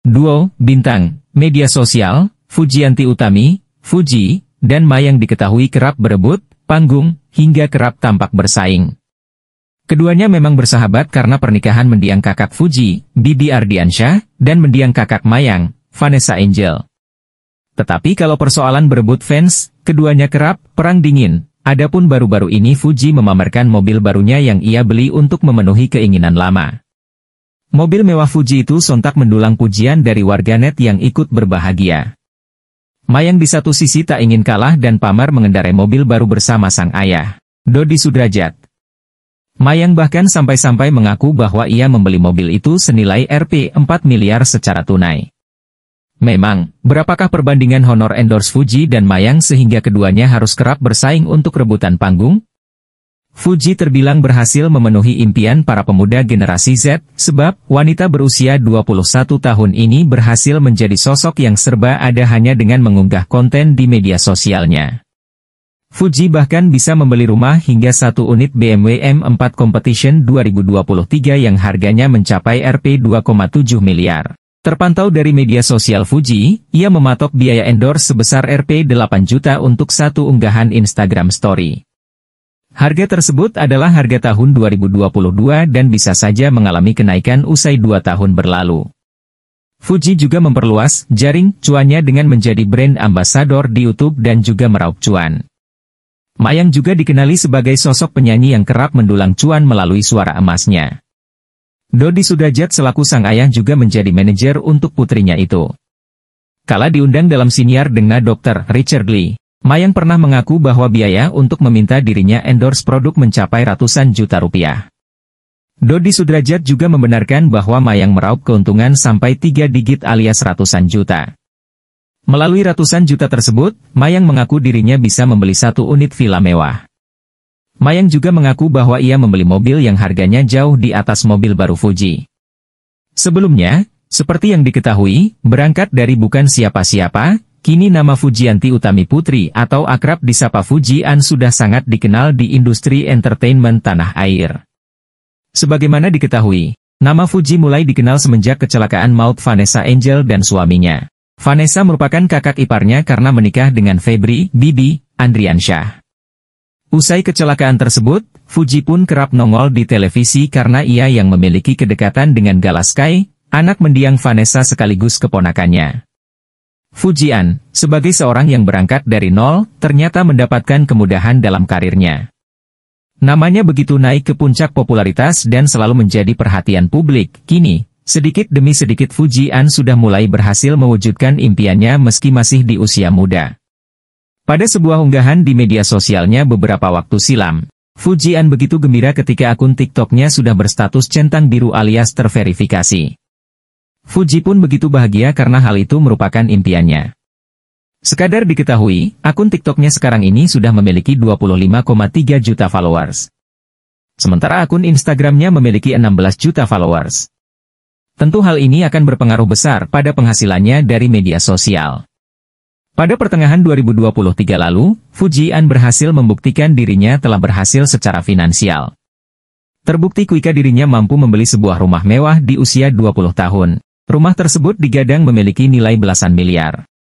Duo, Bintang, media sosial, Fujianti Utami, Fuji, dan Mayang diketahui kerap berebut, panggung, hingga kerap tampak bersaing. Keduanya memang bersahabat karena pernikahan mendiang kakak Fuji, Bibi Ardiansyah, dan mendiang kakak Mayang, Vanessa Angel. Tetapi kalau persoalan berebut fans, keduanya kerap perang dingin. Adapun baru-baru ini Fuji memamerkan mobil barunya yang ia beli untuk memenuhi keinginan lama. Mobil mewah Fuji itu sontak mendulang pujian dari warganet yang ikut berbahagia. Mayang di satu sisi tak ingin kalah dan pamer mengendarai mobil baru bersama sang ayah, Dodi Sudrajat. Mayang bahkan sampai-sampai mengaku bahwa ia membeli mobil itu senilai Rp 4 miliar secara tunai. Memang, berapakah perbandingan honor endorse Fuji dan Mayang sehingga keduanya harus kerap bersaing untuk rebutan panggung? Fuji terbilang berhasil memenuhi impian para pemuda generasi Z, sebab wanita berusia 21 tahun ini berhasil menjadi sosok yang serba ada hanya dengan mengunggah konten di media sosialnya. Fuji bahkan bisa membeli rumah hingga satu unit BMW M4 Competition 2023 yang harganya mencapai Rp 2,7 miliar. Terpantau dari media sosial Fuji, ia mematok biaya endorse sebesar Rp 8 juta untuk satu unggahan Instagram Story. Harga tersebut adalah harga tahun 2022 dan bisa saja mengalami kenaikan usai dua tahun berlalu. Fuji juga memperluas jaring cuannya dengan menjadi brand ambasador di YouTube dan juga meraup cuan. Mayang juga dikenali sebagai sosok penyanyi yang kerap mendulang cuan melalui suara emasnya. Dodi Sudajat selaku sang ayah juga menjadi manajer untuk putrinya itu. Kala diundang dalam siniar dengan Dr. Richard Lee, Mayang pernah mengaku bahwa biaya untuk meminta dirinya endorse produk mencapai ratusan juta rupiah. Dodi Sudrajat juga membenarkan bahwa Mayang meraup keuntungan sampai tiga digit alias ratusan juta. Melalui ratusan juta tersebut, Mayang mengaku dirinya bisa membeli satu unit villa mewah. Mayang juga mengaku bahwa ia membeli mobil yang harganya jauh di atas mobil baru Fuji. Sebelumnya, seperti yang diketahui, berangkat dari bukan siapa-siapa, Kini nama Fujianti Utami Putri atau akrab disapa Fujian sudah sangat dikenal di industri entertainment tanah air. Sebagaimana diketahui, nama Fuji mulai dikenal semenjak kecelakaan maut Vanessa Angel dan suaminya. Vanessa merupakan kakak iparnya karena menikah dengan Febri, Bibi, Andriansyah. Usai kecelakaan tersebut, Fuji pun kerap nongol di televisi karena ia yang memiliki kedekatan dengan Galaskai, anak mendiang Vanessa sekaligus keponakannya. Fujian, sebagai seorang yang berangkat dari nol, ternyata mendapatkan kemudahan dalam karirnya. Namanya begitu naik ke puncak popularitas dan selalu menjadi perhatian publik, kini, sedikit demi sedikit Fujian sudah mulai berhasil mewujudkan impiannya meski masih di usia muda. Pada sebuah unggahan di media sosialnya beberapa waktu silam, Fujian begitu gembira ketika akun TikToknya sudah berstatus centang biru alias terverifikasi. Fuji pun begitu bahagia karena hal itu merupakan impiannya. Sekadar diketahui, akun TikToknya sekarang ini sudah memiliki 25,3 juta followers. Sementara akun Instagramnya memiliki 16 juta followers. Tentu hal ini akan berpengaruh besar pada penghasilannya dari media sosial. Pada pertengahan 2023 lalu, Fuji An berhasil membuktikan dirinya telah berhasil secara finansial. Terbukti Kuika dirinya mampu membeli sebuah rumah mewah di usia 20 tahun. Rumah tersebut digadang memiliki nilai belasan miliar.